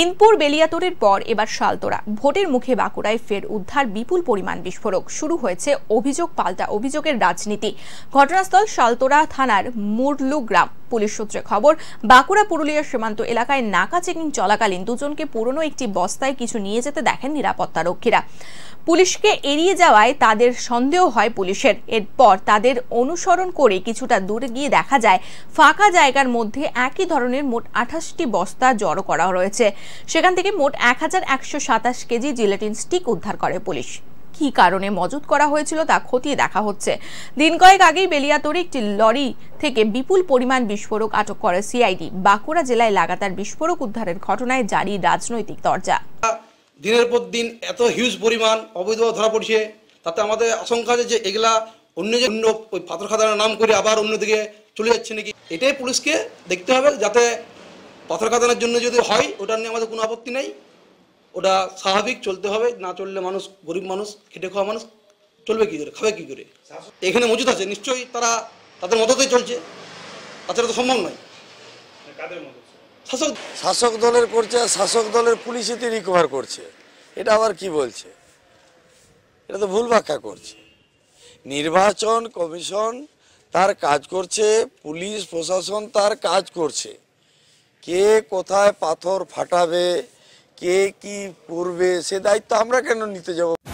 ইনপুর বেলিয়াতরের পর এবার শালতোরা ভোটের মুখে বাঁকুড়ায় ফের উদ্ধার বিপুল পরিমাণ বিস্ফোরক শুরু হয়েছে অভিযোগ পাল্টা অভিযোগের রাজনীতি ঘটনাস্থল শালতোরা থানার মুরলু গ্রাম পুলিশ সূত্রে খবর বাঁকুড়া পুরুলিয়া সীমান্ত এলাকায় নাকা চেকিং চলাকালীন দুজনকে পুরনো একটি বস্তায় কিছু নিয়ে যেতে দেখেন নিরাপত্তারক্ষীরা পুলিশকে এড়িয়ে যাওয়ায় তাদের সন্দেহ হয় পুলিশের এরপর তাদের অনুসরণ করে কিছুটা দূরে গিয়ে দেখা যায় ফাঁকা জায়গার মধ্যে একই ধরনের মোট আঠাশটি বস্তা জড়ো করা রয়েছে সেখান থেকে মোট এক কেজি জিলেটিন স্টিক উদ্ধার করে পুলিশ কি কারণে মজুত করা হয়েছিল তা খতিয়ে দেখা হচ্ছে দিন কয়েক আগেই বেলিয়াতরে একটি লরি থেকে বিপুল পরিমাণ বিস্ফোরক আটক করে সিআইডি বাঁকুড়া জেলায় লাগাতার বিস্ফোরক উদ্ধারের ঘটনায় জারি রাজনৈতিক দরজা দিনের পর দিন এত হিউজ পরিমাণ অবৈধ ধরা পড়ছে তাতে আমাদের আশঙ্কা আছে যে এগুলা অন্য যে অন্য ওই পাথর খাদানের নাম করে আবার অন্যদিকে চলে যাচ্ছে নাকি এটাই পুলিশকে দেখতে হবে যাতে পাথর খাদানের জন্য যদি হয় ওটা নিয়ে আমাদের কোনো আপত্তি নেই ওটা স্বাভাবিক চলতে হবে না চললে মানুষ গরিব মানুষ খেটে খাওয়া মানুষ চলবে কী করে খাবে কী করে এখানে মজুদ আছে নিশ্চয়ই তারা তাদের মততেই চলছে তাছাড়া তো সম্ভব নয় কাদের মতো শাসক শাসক দলের করছে আর শাসক দলের পুলিশ রিকভার করছে এটা আবার কি বলছে এটা তো ভুল ব্যাখ্যা করছে নির্বাচন কমিশন তার কাজ করছে পুলিশ প্রশাসন তার কাজ করছে কে কোথায় পাথর ফাটাবে কে কি করবে সে দায়িত্ব আমরা কেন নিতে যাবো